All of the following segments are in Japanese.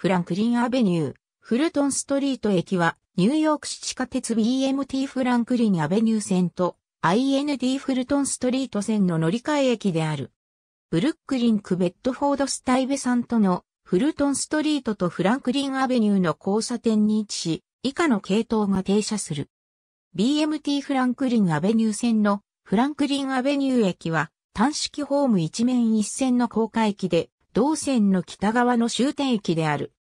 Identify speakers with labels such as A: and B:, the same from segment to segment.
A: フランクリンアベニュー、フルトンストリート駅は、ニューヨーク市地下鉄 BMT フランクリンアベニュー線と IND フルトンストリート線の乗り換え駅である。ブルックリンクベッドフォードスタイベさんとのフルトンストリートとフランクリンアベニューの交差点に位置し、以下の系統が停車する。BMT フランクリンアベニュー線のフランクリンアベニュー駅は単式ホーム一面一線の高架駅で、同線の北側の終点駅である。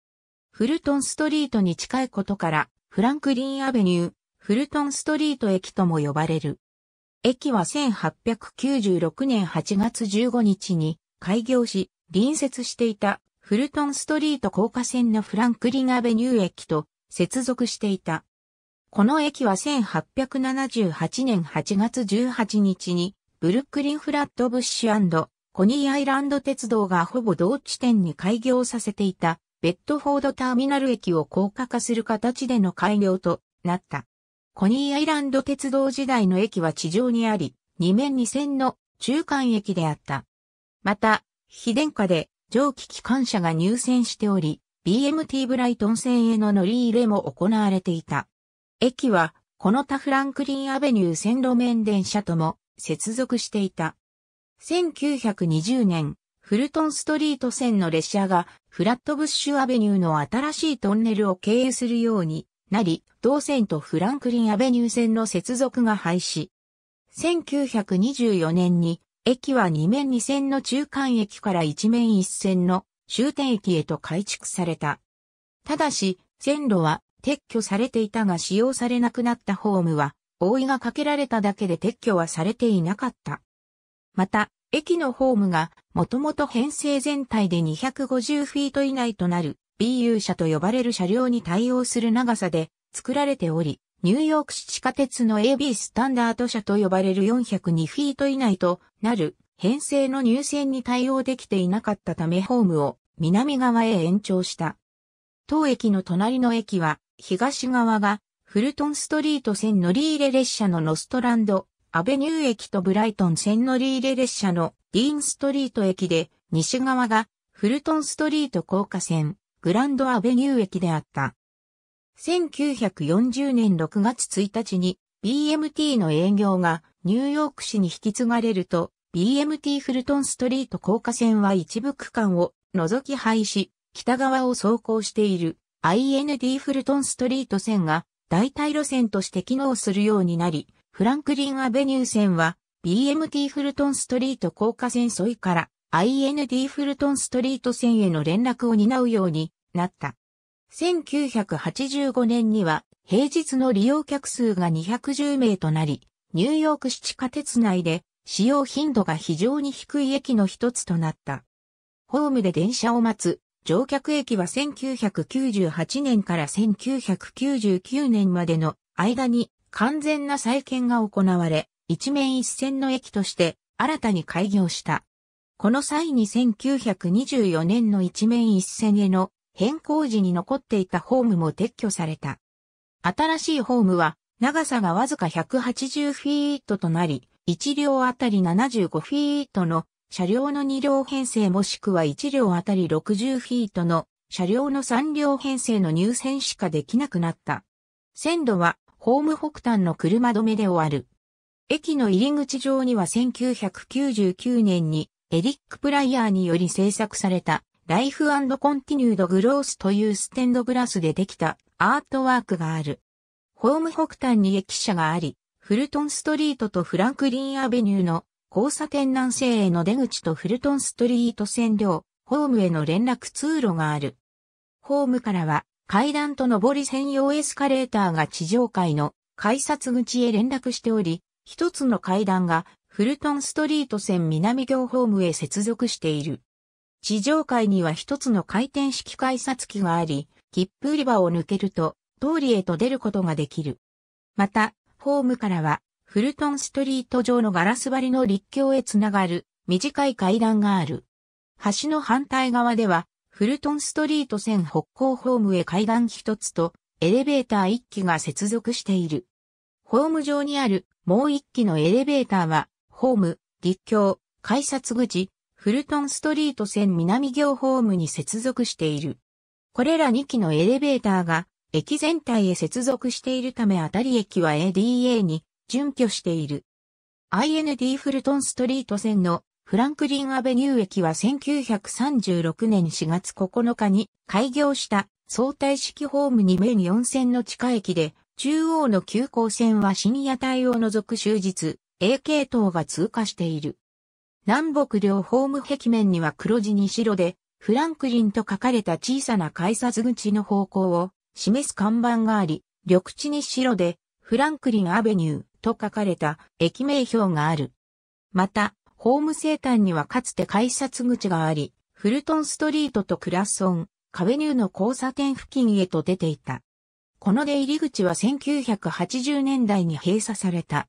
A: フルトンストリートに近いことから、フランクリンアベニュー、フルトンストリート駅とも呼ばれる。駅は1896年8月15日に開業し、隣接していたフルトンストリート高架線のフランクリンアベニュー駅と接続していた。この駅は1878年8月18日にブルックリンフラットブッシュコニーアイランド鉄道がほぼ同地点に開業させていたベッドフォードターミナル駅を高架化する形での開業となった。コニーアイランド鉄道時代の駅は地上にあり、2面2線の中間駅であった。また、非電化で蒸気機関車が入線しており、BMT ブライトン線への乗り入れも行われていた。駅は、このタフランクリンアベニュー線路面電車とも接続していた。1920年、フルトンストリート線の列車がフラットブッシュアベニューの新しいトンネルを経由するようになり、同線とフランクリンアベニュー線の接続が廃止。1924年に駅は2面2線の中間駅から1面1線の終点駅へと改築された。ただし、線路は撤去されていたが使用されなくなったホームは、覆いがかけられただけで撤去はされていなかった。また、駅のホームがもともと編成全体で250フィート以内となる BU 車と呼ばれる車両に対応する長さで作られており、ニューヨーク市地下鉄の AB スタンダード車と呼ばれる402フィート以内となる編成の入線に対応できていなかったためホームを南側へ延長した。当駅の隣の駅は東側がフルトンストリート線乗り入れ列車のノストランド、アベニュー駅とブライトン線乗り入れ列車のディーンストリート駅で、西側がフルトンストリート高架線、グランドアベニュー駅であった。1940年6月1日に BMT の営業がニューヨーク市に引き継がれると、BMT フルトンストリート高架線は一部区間を除き廃止、北側を走行している IND フルトンストリート線が代替路線として機能するようになり、フランクリンアベニュー線は BMT フルトンストリート高架線沿いから IND フルトンストリート線への連絡を担うようになった。1985年には平日の利用客数が210名となり、ニューヨーク市地下鉄内で使用頻度が非常に低い駅の一つとなった。ホームで電車を待つ乗客駅は1998年から1999年までの間に完全な再建が行われ、一面一線の駅として新たに開業した。この際に1924年の一面一線への変更時に残っていたホームも撤去された。新しいホームは長さがわずか180フィートとなり、1両あたり75フィートの車両の2両編成もしくは1両あたり60フィートの車両の3両編成の入線しかできなくなった。線路はホーム北端の車止めで終わる。駅の入り口上には1999年にエリック・プライヤーにより制作されたライフコンティニュード・グロースというステンドグラスでできたアートワークがある。ホーム北端に駅舎があり、フルトンストリートとフランクリンアベニューの交差点南西への出口とフルトンストリート線両、ホームへの連絡通路がある。ホームからは階段と上り専用エスカレーターが地上階の改札口へ連絡しており、一つの階段がフルトンストリート線南行ホームへ接続している。地上階には一つの回転式改札機があり、切符売り場を抜けると、通りへと出ることができる。また、ホームからは、フルトンストリート上のガラス張りの立橋へつながる短い階段がある。橋の反対側では、フルトンストリート線北港ホームへ階段一つとエレベーター一機が接続している。ホーム上にあるもう一機のエレベーターは、ホーム、立教、改札口、フルトンストリート線南行ホームに接続している。これら2機のエレベーターが駅全体へ接続しているためあたり駅は ADA に準拠している。IND フルトンストリート線のフランクリンアベニュー駅は1936年4月9日に開業した相対式ホーム2面4線の地下駅で中央の急行線は深夜帯を除く終日、A 系統が通過している。南北両ホーム壁面には黒地に白で、フランクリンと書かれた小さな改札口の方向を示す看板があり、緑地に白で、フランクリンアベニューと書かれた駅名標がある。また、ホーム生誕にはかつて改札口があり、フルトンストリートとクラッソン、カベニューの交差点付近へと出ていた。この出入り口は1980年代に閉鎖された。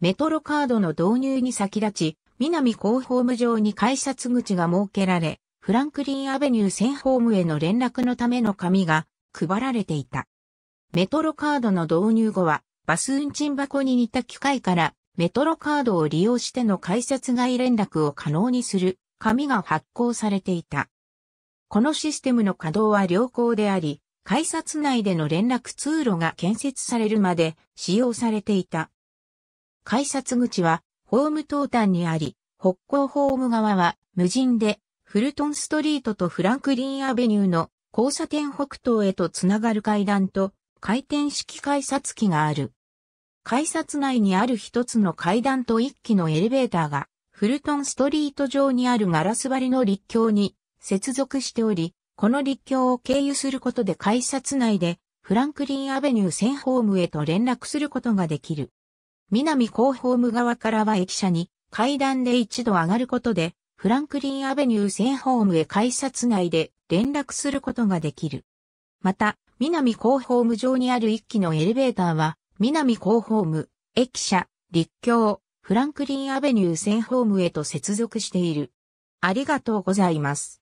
A: メトロカードの導入に先立ち、南高ホーム上に改札口が設けられ、フランクリンアベニュー線ホームへの連絡のための紙が配られていた。メトロカードの導入後は、バス運賃箱に似た機械からメトロカードを利用しての改札外連絡を可能にする紙が発行されていた。このシステムの稼働は良好であり、改札内での連絡通路が建設されるまで使用されていた。改札口はホーム東端にあり、北港ホーム側は無人でフルトンストリートとフランクリンアベニューの交差点北東へとつながる階段と回転式改札機がある。改札内にある一つの階段と一機のエレベーターがフルトンストリート上にあるガラス張りの立橋に接続しており、この陸橋を経由することで改札内でフランクリンアベニュー線ホームへと連絡することができる。南高ホーム側からは駅舎に階段で一度上がることでフランクリンアベニュー線ホームへ改札内で連絡することができる。また、南高ホーム上にある一機のエレベーターは、南高ホーム、駅舎、立橋、フランクリンアベニュー線ホームへと接続している。ありがとうございます。